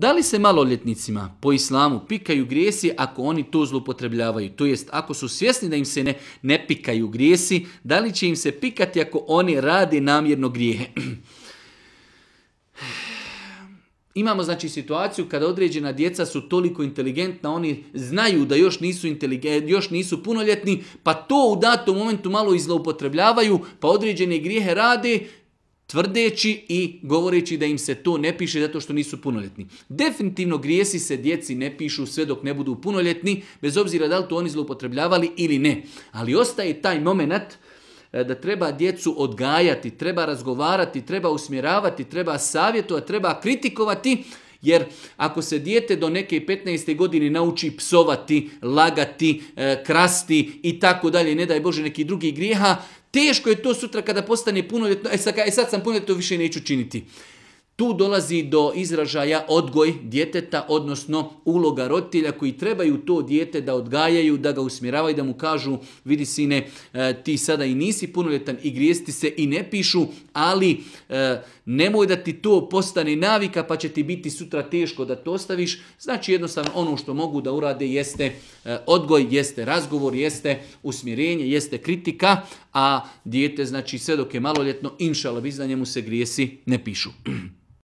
Da li se maloljetnicima po islamu pikaju grijesi ako oni to zloupotrebljavaju? To jest, ako su svjesni da im se ne, ne pikaju grijesi, da li će im se pikati ako oni rade namjerno grijehe? Imamo znači situaciju kada određena djeca su toliko inteligentna, oni znaju da još nisu još nisu punoljetni, pa to u datom momentu malo i zloupotrebljavaju, pa određene grijehe rade tvrdeći i govoreći da im se to ne piše zato što nisu punoljetni. Definitivno grijesi se djeci ne pišu sve dok ne budu punoljetni, bez obzira da li to oni zloupotrebljavali ili ne. Ali ostaje taj moment e, da treba djecu odgajati, treba razgovarati, treba usmjeravati, treba savjetovati, treba kritikovati, jer ako se dijete do neke 15. godine nauči psovati, lagati, e, krasti i tako dalje, ne daj Bože neki drugi grijeha, teško je to sutra kada postane punoljetno, e sad, e sad sam punoljetno, više neću činiti. Tu dolazi do izražaja odgoj djeteta, odnosno uloga roditelja koji trebaju to dijete da odgajaju, da ga usmjeravaju, da mu kažu vidi sine, e, ti sada i nisi punoljetan i grijesti se i ne pišu, ali e, nemoj da ti to postane navika pa će ti biti sutra teško da to ostaviš. Znači jednostavno ono što mogu da urade jeste e, odgoj, jeste razgovor, jeste usmjerenje, jeste kritika, a dijete znači sve dok je maloljetno, inšala, njemu se grijesi ne pišu.